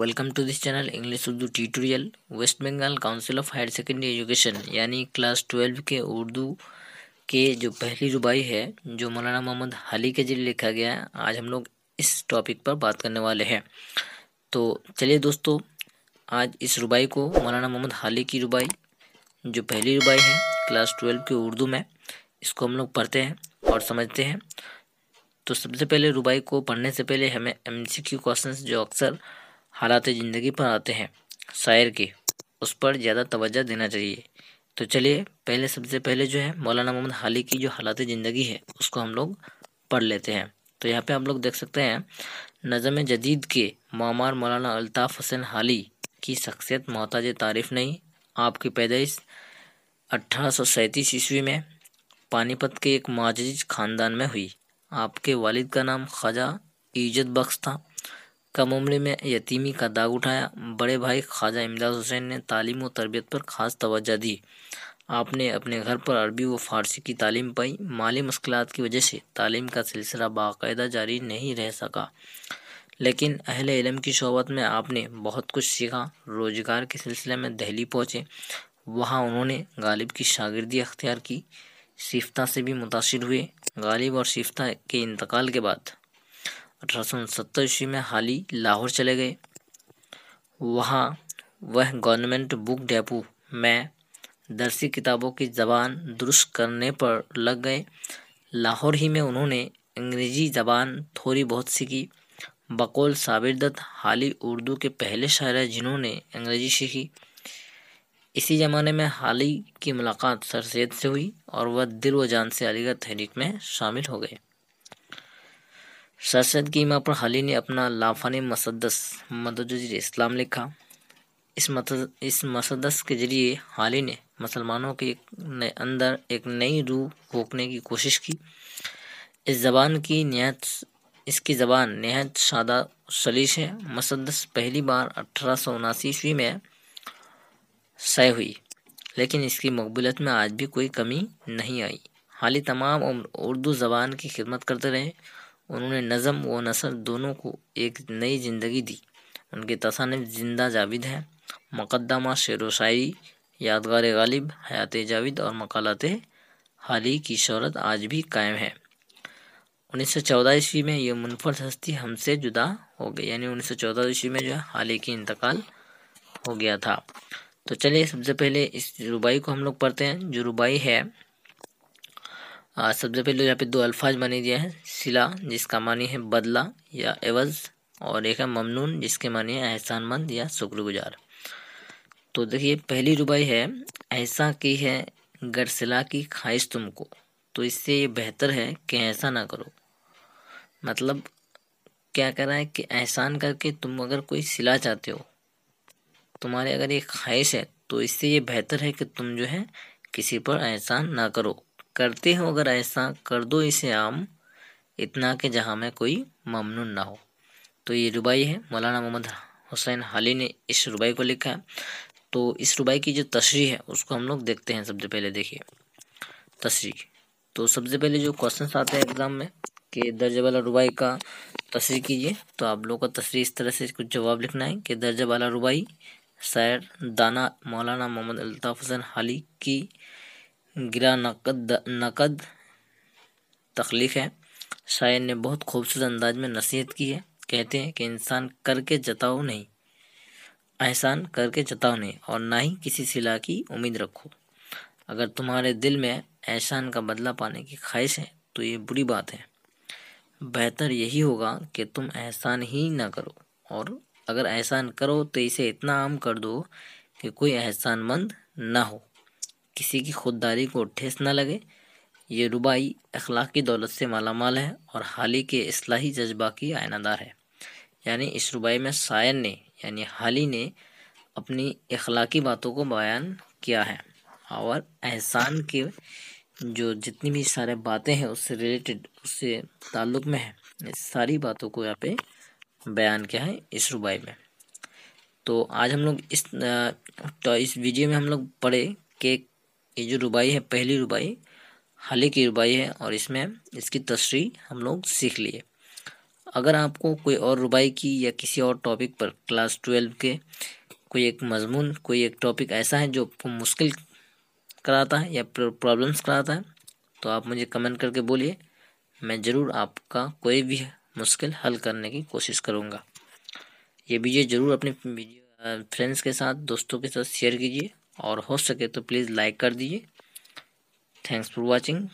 welcome to this channel English Urdu tutorial West Bengal council of higher secondary education यानी class twelve के उर्दू के जो पहली रुबाई है जो मौलाना मोहम्मद हाली के जरिए लिखा गया है आज हम लोग इस टॉपिक पर बात करने वाले हैं तो चलिए दोस्तों आज इस रुबाई को मौलाना मोहम्मद हाली की रुबाई जो पहली रुबाई है क्लास ट्वेल्व के उर्दू में इसको हम लोग पढ़ते हैं और समझते हैं तो सबसे पहले रुबाई को पढ़ने से पहले हमें एमसीक्यू क्वेश्चंस जो अक्सर हालात ज़िंदगी पर आते हैं शायर के उस पर ज़्यादा तोज्जा देना चाहिए तो चलिए पहले सबसे पहले जो है मौलाना मोहम्मद हाली की जो हालात ज़िंदगी है उसको हम लोग पढ़ लेते हैं तो यहाँ पे आप लोग देख सकते हैं नज़म जदीद के मामार मौलाना अल्ताफ़ हसैन हाली की शख्सियत मोहताज तारीफ़ नहीं आपकी पैदाइश अट्ठारह सौ सैंतीस ईस्वी में पानीपत के एक माजिज ख़ानदान में हुई आपके वालिद का नाम ख्वाजा ईजत बख्श था कम उम्र में यतीमी का दाग उठाया बड़े भाई ख्वाजा इमदाज हुसैन ने तालीम और तरबियत पर ख़ास तोज्जा दी आपने अपने घर पर अरबी व फ़ारसी की तालीम पाई माली मुश्किल की वजह से तालीम का सिलसिला बाकायदा जारी नहीं रह सका लेकिन अहल इलम की शोबत में आपने बहुत कुछ सीखा रोज़गार के सिलसिले में दहली पहुँचे वहाँ उन्होंने गालिब की शागिर्दी अख्तियार की शिफ्ता से भी मुतासर हुए गालिब और शिफ्ता के इंतकाल के बाद अठारह सौ ईस्वी में हाली लाहौर चले गए वहाँ वह गवर्नमेंट बुक डेपो में दर्सी किताबों की जबान दुरुस्त करने पर लग गए लाहौर ही में उन्होंने अंग्रेजी जबान थोड़ी बहुत सीखी बकौल हाल हाली उर्दू के पहले शायर हैं जिन्होंने अंग्रेज़ी सीखी इसी ज़माने में हाल ही की मुलाकात सर सैद से हुई और वह दिल व जान से अलीगढ़ तहरीक में शामिल हो गए सरसद की इमा पर ही ने अपना लाफान मसदस मदजुर इस्लाम लिखा इस मत इस मसदस के जरिए हाल ही ने मुसलमानों के अंदर एक नई रूह रोकने की कोशिश की इस ज़बान की नहायत इसकी ज़बान नहायत सादा सलीस है मसदस पहली बार अठारह सौ उनासी ईस्वी में शय हुई लेकिन इसकी मकबूलत में आज भी कोई कमी नहीं आई हाल ही तमाम उम्र उर्दू ज़बान की खिदमत करते रहे उन्होंने नज़म व नसर दोनों को एक नई ज़िंदगी दी उनके तसानब जिंदा जाविद हैं मुकदमा शेर व शायरी यादगार गालिब हयात जाविद और मकालत हाली की शहरत आज भी कायम है उन्नीस सौ चौदह ईस्वी में ये मुनफर्द हस्ती हमसे जुदा हो गई यानी उन्नीस सौ चौदह ईस्वी में जो है हाली की इंतकाल हो गया था तो चलिए सबसे पहले इस रुबाई को हम लोग पढ़ते हैं जो रुबाई है सबसे पहले तो यहाँ पे दो अल्फाज माने दिए हैं सिला जिसका मानी है बदला या एवज और एक है ममनून जिसके मानी है एहसानमंद या शुक्रगुजार तो देखिए पहली रुबाई है ऐसा की है गर सिला की ख्वाहिश तुमको तो इससे ये बेहतर है कि ऐसा ना करो मतलब क्या कह रहा है कि एहसान करके तुम अगर कोई सिला चाहते हो तुम्हारे अगर ये ख्वाहिश है तो इससे ये बेहतर है कि तुम जो है किसी पर एहसान ना करो करते हो अगर ऐसा कर दो इसे आम इतना कि जहाँ में कोई ममनून ना हो तो ये रुबाई है मौलाना मोहम्मद हुसैन हाली ने इस रुबाई को लिखा है तो इस रुबाई की जो तशरी है उसको हम लोग देखते हैं सबसे पहले देखिए तशरी तो सबसे पहले जो क्वेश्चन आते हैं एग्ज़ाम में कि दर्जे वाला रुबाई का तशरी कीजिए तो आप लोगों का तशरी इस तरह से कुछ जवाब लिखना है कि दर्जा वाला रुबाई शायर दाना मौलाना मोहम्मद अल्ताफ़ हुसैन हाली की गिरा नकद नकद तख्लीक है शायर ने बहुत खूबसूरत अंदाज में नसीहत की है कहते हैं कि इंसान करके जताओ नहीं एहसान करके जताओ नहीं और ना ही किसी सिला की उम्मीद रखो अगर तुम्हारे दिल में एहसान का बदला पाने की ख्वाहिश है तो ये बुरी बात है बेहतर यही होगा कि तुम एहसान ही ना करो और अगर एहसान करो तो इसे इतना आम कर दो कि कोई एहसानमंद ना हो किसी की खुददारी को ठेस न लगे ये रुबाई अखलाकी दौलत से मालामाल है और हाल ही के असलाही जज्बा की आयनादार है यानी इस रुबाई में शायन ने यानी हाल ही ने अपनी अखलाकी बातों को बयान किया है और एहसान के जो जितनी भी सारे बातें हैं उससे रिलेटेड उससे ताल्लुक़ में है सारी बातों को यहाँ पे बयान किया है इस रुबाई में तो आज हम लोग इस तो इस वीडियो में हम लोग पढ़े कि ये जो रुबाई है पहली रुबाई हाल की रुबाई है और इसमें इसकी तशरी हम लोग सीख लिए अगर आपको कोई और रुबाई की या किसी और टॉपिक पर क्लास ट्वेल्व के कोई एक मजमून कोई एक टॉपिक ऐसा है जो आपको मुश्किल कराता है या प्रॉब्लम्स कराता है तो आप मुझे कमेंट करके बोलिए मैं ज़रूर आपका कोई भी मुश्किल हल करने की कोशिश करूँगा ये वीडियो ज़रूर अपने फ्रेंड्स के साथ दोस्तों के साथ शेयर कीजिए और हो सके तो प्लीज़ लाइक कर दीजिए थैंक्स फॉर वॉचिंग